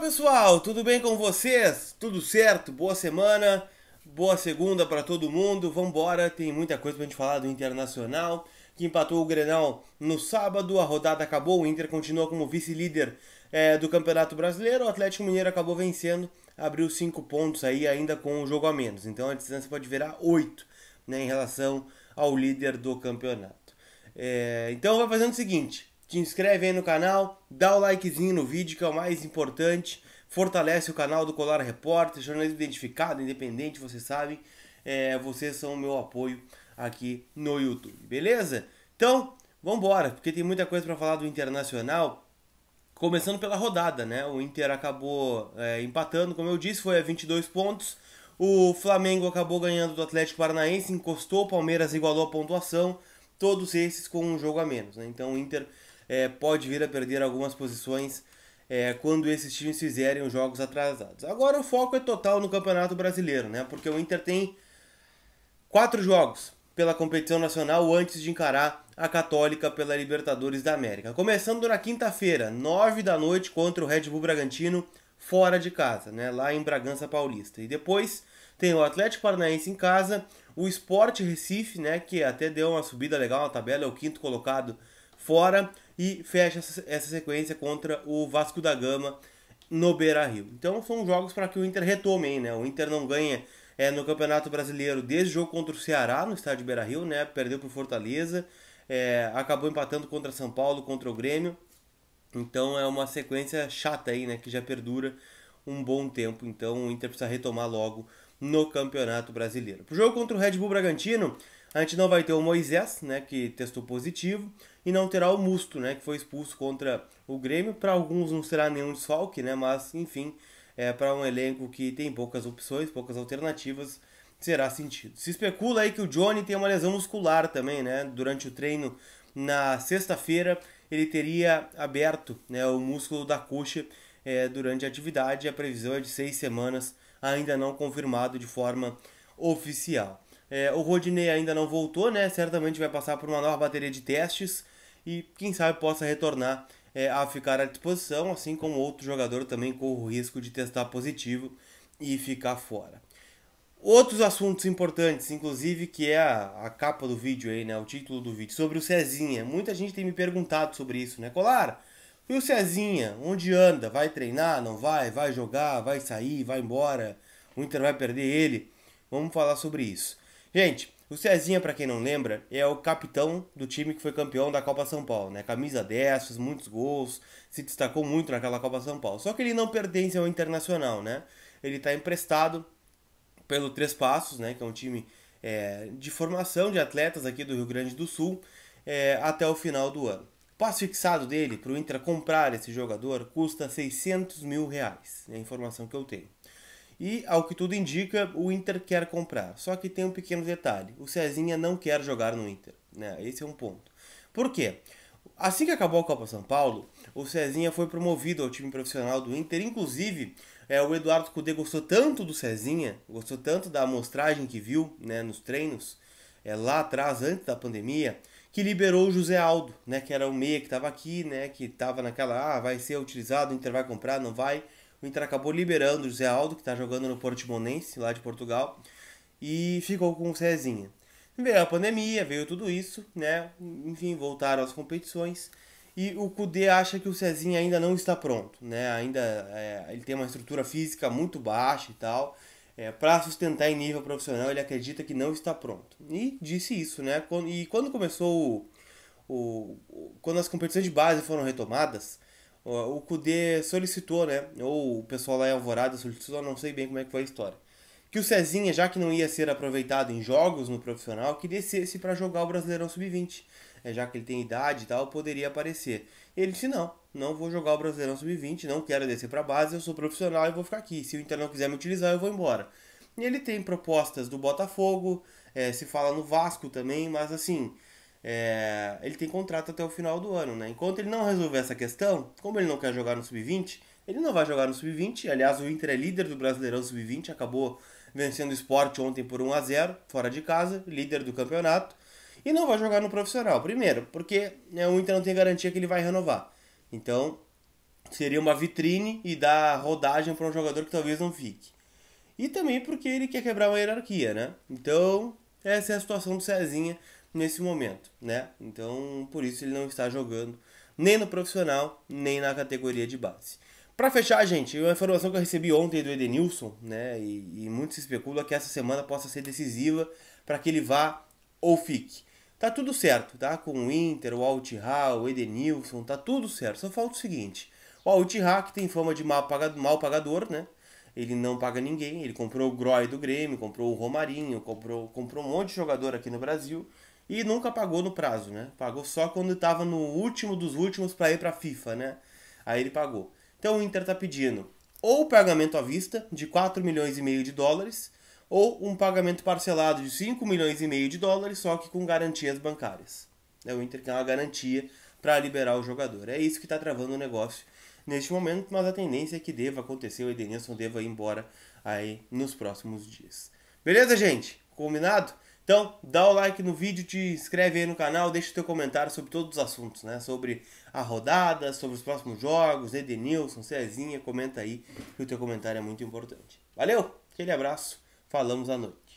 pessoal, tudo bem com vocês? Tudo certo? Boa semana, boa segunda para todo mundo. Vambora, tem muita coisa pra gente falar do Internacional, que empatou o Grenal no sábado, a rodada acabou, o Inter continua como vice-líder é, do Campeonato Brasileiro, o Atlético Mineiro acabou vencendo, abriu 5 pontos aí ainda com o jogo a menos. Então a distância pode virar 8 né, em relação ao líder do campeonato. É, então vai fazendo o seguinte te inscreve aí no canal, dá o likezinho no vídeo que é o mais importante, fortalece o canal do Colar Repórter, jornalismo identificado, independente, vocês sabem, é, vocês são o meu apoio aqui no YouTube, beleza? Então, vamos embora, porque tem muita coisa para falar do Internacional, começando pela rodada, né? O Inter acabou é, empatando, como eu disse, foi a 22 pontos, o Flamengo acabou ganhando do Atlético Paranaense, encostou o Palmeiras, igualou a pontuação, todos esses com um jogo a menos. Né? Então o Inter é, pode vir a perder algumas posições é, quando esses times fizerem os jogos atrasados. Agora o foco é total no Campeonato Brasileiro, né? Porque o Inter tem quatro jogos pela competição nacional antes de encarar a Católica pela Libertadores da América. Começando na quinta-feira, nove da noite contra o Red Bull Bragantino fora de casa, né? Lá em Bragança Paulista. E depois tem o Atlético Paranaense em casa, o Sport Recife, né, que até deu uma subida legal na tabela, é o quinto colocado fora, e fecha essa sequência contra o Vasco da Gama no Beira-Rio. Então são jogos para que o Inter retome, né? O Inter não ganha é, no Campeonato Brasileiro desde o jogo contra o Ceará no estádio Beira-Rio, né? Perdeu para o Fortaleza, é, acabou empatando contra São Paulo, contra o Grêmio. Então é uma sequência chata aí, né? Que já perdura um bom tempo. Então o Inter precisa retomar logo no Campeonato Brasileiro. Pro jogo contra o Red Bull Bragantino, a gente não vai ter o Moisés, né, que testou positivo, e não terá o Musto, né, que foi expulso contra o Grêmio. Para alguns não será nenhum desfalque, né, mas enfim, é, para um elenco que tem poucas opções, poucas alternativas, será sentido. Se especula aí que o Johnny tem uma lesão muscular também, né, durante o treino na sexta-feira ele teria aberto né, o músculo da coxa é, durante a atividade. A previsão é de seis semanas, ainda não confirmado de forma oficial. É, o Rodinei ainda não voltou, né? Certamente vai passar por uma nova bateria de testes e quem sabe possa retornar é, a ficar à disposição, assim como outro jogador também corre o risco de testar positivo e ficar fora. Outros assuntos importantes, inclusive, que é a, a capa do vídeo aí, né? O título do vídeo, sobre o Cezinha. Muita gente tem me perguntado sobre isso, né? Colar, e o Cezinha? Onde anda? Vai treinar? Não vai? Vai jogar? Vai sair? Vai embora? O Inter vai perder ele? Vamos falar sobre isso. Gente, o Cezinha, para quem não lembra, é o capitão do time que foi campeão da Copa São Paulo, né? Camisa 10, fez muitos gols, se destacou muito naquela Copa São Paulo. Só que ele não pertence ao Internacional, né? Ele está emprestado pelo Três Passos, né? Que é um time é, de formação de atletas aqui do Rio Grande do Sul é, até o final do ano. O passo fixado dele para o Inter comprar esse jogador custa 600 mil reais, é a informação que eu tenho. E, ao que tudo indica, o Inter quer comprar. Só que tem um pequeno detalhe: o Cezinha não quer jogar no Inter. Né? Esse é um ponto. Por quê? Assim que acabou a Copa São Paulo, o Cezinha foi promovido ao time profissional do Inter. Inclusive, é, o Eduardo Cudê gostou tanto do Cezinha, gostou tanto da amostragem que viu né, nos treinos, é, lá atrás, antes da pandemia, que liberou o José Aldo, né, que era o meia que estava aqui, né, que estava naquela, ah, vai ser utilizado, o Inter vai comprar, não vai. O Inter acabou liberando o Zé Aldo, que está jogando no Portimonense, lá de Portugal, e ficou com o Cezinha. Veio a pandemia, veio tudo isso, né? Enfim, voltaram as competições. E o Kudê acha que o Cezinha ainda não está pronto, né? Ainda é, ele tem uma estrutura física muito baixa e tal. É, para sustentar em nível profissional, ele acredita que não está pronto. E disse isso, né? E quando começou o, o, quando as competições de base foram retomadas, o Kudê solicitou, né? Ou o pessoal lá em Alvorada solicitou, não sei bem como é que foi a história. Que o Cezinha, já que não ia ser aproveitado em jogos no profissional, que descesse para jogar o Brasileirão Sub-20. É, já que ele tem idade e tal, poderia aparecer. Ele disse: não, não vou jogar o Brasileirão Sub-20, não quero descer para base, eu sou profissional e vou ficar aqui. Se o Inter não quiser me utilizar, eu vou embora. E ele tem propostas do Botafogo, é, se fala no Vasco também, mas assim, é, ele tem contrato até o final do ano, né? Enquanto ele não resolver essa questão, como ele não quer jogar no sub-20, ele não vai jogar no sub-20. Aliás, o Inter é líder do Brasileirão sub-20, acabou vencendo o esporte ontem por 1 a 0 fora de casa, líder do campeonato. E não vai jogar no profissional, primeiro, porque né, o Inter não tem garantia que ele vai renovar. Então, seria uma vitrine e dar rodagem para um jogador que talvez não fique. E também porque ele quer quebrar uma hierarquia, né? Então, essa é a situação do Cezinha nesse momento, né? Então, por isso ele não está jogando nem no profissional, nem na categoria de base. Para fechar, gente, uma informação que eu recebi ontem do Edenilson, né? E, e muito se especula que essa semana possa ser decisiva para que ele vá ou fique. Tá tudo certo, tá? Com o Inter, o Altirra, o Edenilson, tá tudo certo. Só falta o seguinte: o Altirra que tem fama de mal pagador, mal pagador, né? Ele não paga ninguém. Ele comprou o Groy do Grêmio, comprou o Romarinho, comprou, comprou um monte de jogador aqui no Brasil e nunca pagou no prazo, né? Pagou só quando estava no último dos últimos para ir para a FIFA, né? Aí ele pagou. Então o Inter está pedindo ou pagamento à vista de 4 milhões e meio de dólares ou um pagamento parcelado de 5 milhões e meio de dólares, só que com garantias bancárias. É, o Inter quer uma garantia para liberar o jogador. É isso que está travando o negócio neste momento, mas a tendência é que deva acontecer, o Edenilson deva ir embora aí nos próximos dias. Beleza, gente? Combinado? Então, dá o like no vídeo, te inscreve aí no canal, deixa o teu comentário sobre todos os assuntos, né? Sobre a rodada, sobre os próximos jogos, Edenilson, Cezinha, comenta aí, que o teu comentário é muito importante. Valeu, aquele abraço, falamos à noite.